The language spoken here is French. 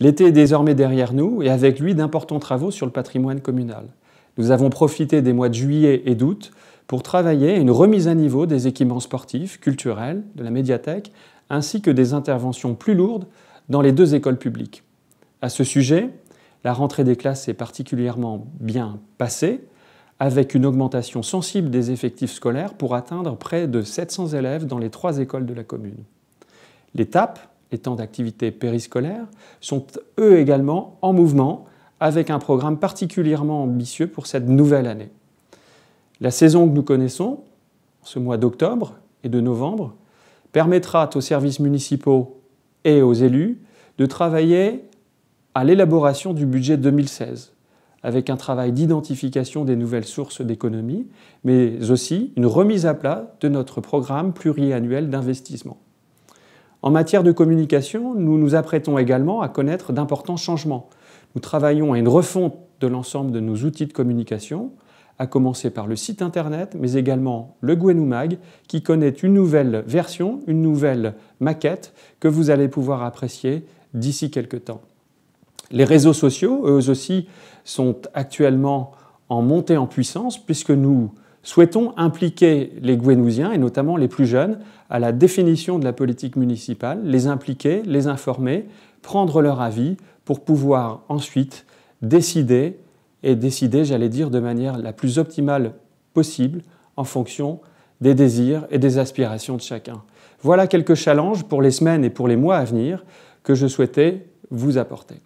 L'été est désormais derrière nous et avec lui d'importants travaux sur le patrimoine communal. Nous avons profité des mois de juillet et d'août pour travailler à une remise à niveau des équipements sportifs, culturels, de la médiathèque, ainsi que des interventions plus lourdes dans les deux écoles publiques. À ce sujet, la rentrée des classes est particulièrement bien passée, avec une augmentation sensible des effectifs scolaires pour atteindre près de 700 élèves dans les trois écoles de la commune. L'étape, les temps d'activité périscolaire, sont eux également en mouvement avec un programme particulièrement ambitieux pour cette nouvelle année. La saison que nous connaissons, ce mois d'octobre et de novembre, permettra aux services municipaux et aux élus de travailler à l'élaboration du budget 2016, avec un travail d'identification des nouvelles sources d'économie, mais aussi une remise à plat de notre programme pluriannuel d'investissement. En matière de communication, nous nous apprêtons également à connaître d'importants changements. Nous travaillons à une refonte de l'ensemble de nos outils de communication, à commencer par le site internet, mais également le Gwenumag, qui connaît une nouvelle version, une nouvelle maquette que vous allez pouvoir apprécier d'ici quelques temps. Les réseaux sociaux, eux aussi, sont actuellement en montée en puissance, puisque nous souhaitons impliquer les Guénousiens, et notamment les plus jeunes, à la définition de la politique municipale, les impliquer, les informer, prendre leur avis pour pouvoir ensuite décider, et décider, j'allais dire, de manière la plus optimale possible en fonction des désirs et des aspirations de chacun. Voilà quelques challenges pour les semaines et pour les mois à venir que je souhaitais vous apporter.